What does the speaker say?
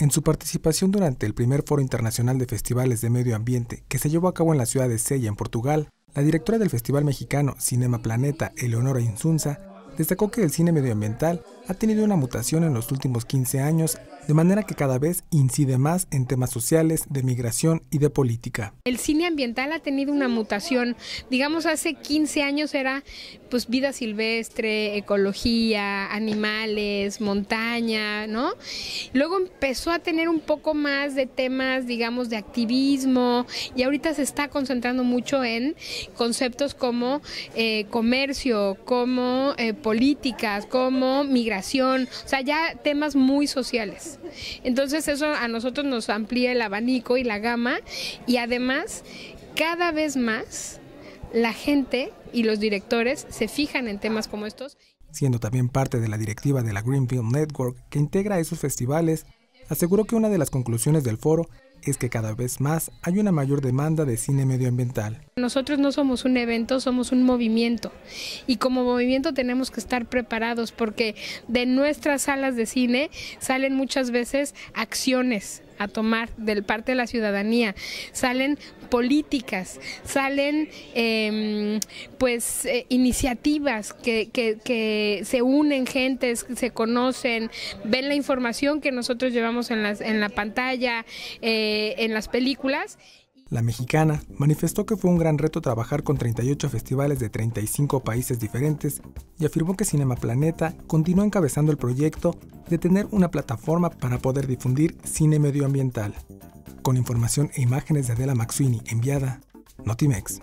En su participación durante el primer Foro Internacional de Festivales de Medio Ambiente que se llevó a cabo en la ciudad de Sella, en Portugal, la directora del Festival Mexicano Cinema Planeta, Eleonora Insunza, destacó que el cine medioambiental ha tenido una mutación en los últimos 15 años de manera que cada vez incide más en temas sociales, de migración y de política. El cine ambiental ha tenido una mutación. Digamos, hace 15 años era pues vida silvestre, ecología, animales, montaña, ¿no? Luego empezó a tener un poco más de temas, digamos, de activismo y ahorita se está concentrando mucho en conceptos como eh, comercio, como eh, políticas, como migración, o sea, ya temas muy sociales. Entonces eso a nosotros nos amplía el abanico y la gama y además cada vez más la gente y los directores se fijan en temas como estos. Siendo también parte de la directiva de la Green Film Network que integra esos festivales, aseguró que una de las conclusiones del foro es que cada vez más hay una mayor demanda de cine medioambiental. Nosotros no somos un evento, somos un movimiento y como movimiento tenemos que estar preparados porque de nuestras salas de cine salen muchas veces acciones a tomar del parte de la ciudadanía, salen políticas, salen em, pues eh, iniciativas que, se unen gentes, se conocen, ven la información que nosotros llevamos en, las, en la pantalla, eh, en las películas. La mexicana manifestó que fue un gran reto trabajar con 38 festivales de 35 países diferentes y afirmó que Cinema Planeta continuó encabezando el proyecto de tener una plataforma para poder difundir cine medioambiental. Con información e imágenes de Adela Maxuini enviada, Notimex.